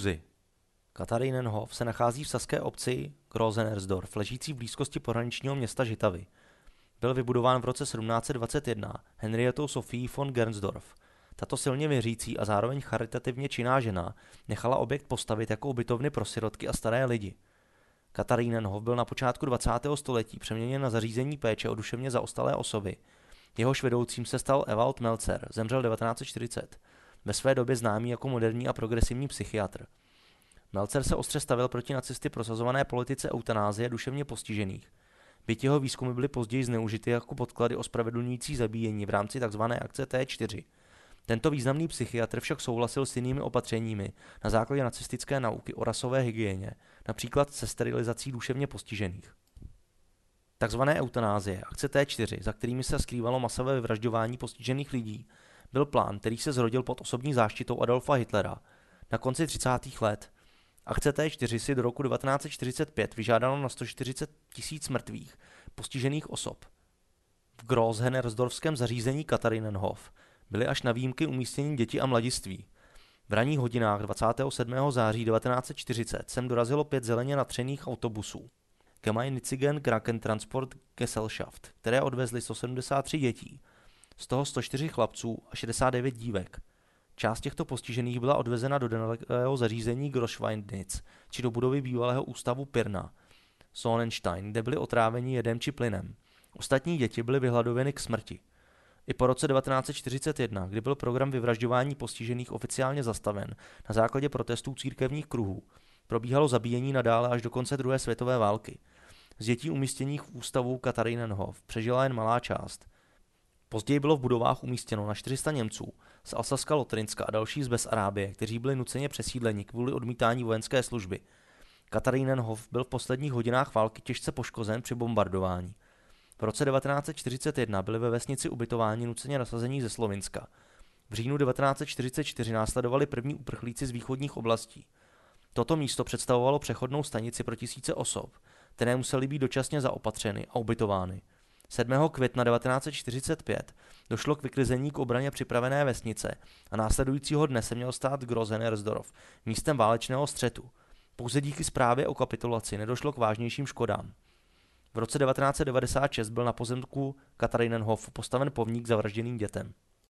hrůzy. Katarinenhof se nachází v saské obci Grosenersdorf, ležící v blízkosti pohraničního města Žitavy. Byl vybudován v roce 1721 Henrietou Sophie von Gernsdorf. Tato silně věřící a zároveň charitativně činná žena nechala objekt postavit jako ubytovny pro sirotky a staré lidi. Katarínenhof byl na počátku 20. století přeměněn na zařízení péče o duševně zaostalé osoby. Jehož vedoucím se stal Ewald Melzer, zemřel 1940 ve své době známý jako moderní a progresivní psychiatr. Melcer se ostře stavil proti nacisty prosazované politice eutanázie duševně postižených, byť jeho výzkumy byly později zneužity jako podklady spravedlňující zabíjení v rámci tzv. akce T4. Tento významný psychiatr však souhlasil s jinými opatřeními na základě nacistické nauky o rasové hygieně, například se sterilizací duševně postižených. Takzvané eutanázie, akce T4, za kterými se skrývalo masové vyvražďování postižených lidí, byl plán, který se zrodil pod osobní záštitou Adolfa Hitlera na konci 30. let. Akce T4 si do roku 1945 vyžádala na 140 tisíc mrtvých, postižených osob. V Grozhenersdorfském zařízení Katarinenhof byly až na výjimky umístěni děti a mladiství. V ranních hodinách 27. září 1940 sem dorazilo pět zeleně natřených autobusů. kraken Krakentransport Gesellschaft, které odvezly 173 dětí, z toho 104 chlapců a 69 dívek. Část těchto postižených byla odvezena do denalekého zařízení Groschweindnitz, či do budovy bývalého ústavu Pirna, Sonnenstein, kde byli otráveni jedem či plynem. Ostatní děti byly vyhladověny k smrti. I po roce 1941, kdy byl program vyvražďování postižených oficiálně zastaven na základě protestů církevních kruhů, probíhalo zabíjení nadále až do konce druhé světové války. Z dětí umístěných v ústavu Katarinenhof přežila jen malá část – Později bylo v budovách umístěno na 400 Němců z Alsaska Lotrinska a další z Bezarábie, kteří byli nuceně přesídleni kvůli odmítání vojenské služby. Katarinenhof byl v posledních hodinách války těžce poškozen při bombardování. V roce 1941 byli ve vesnici ubytováni nuceně nasazení ze Slovinska. V říjnu 1944 následovali první uprchlíci z východních oblastí. Toto místo představovalo přechodnou stanici pro tisíce osob, které musely být dočasně zaopatřeny a ubytovány. 7. května 1945 došlo k vyklizení k obraně připravené vesnice a následujícího dne se měl stát Grozenersdorf místem válečného střetu. Pouze díky zprávě o kapitulaci nedošlo k vážnějším škodám. V roce 1996 byl na pozemku Katarinenhof postaven pomník zavražděným dětem.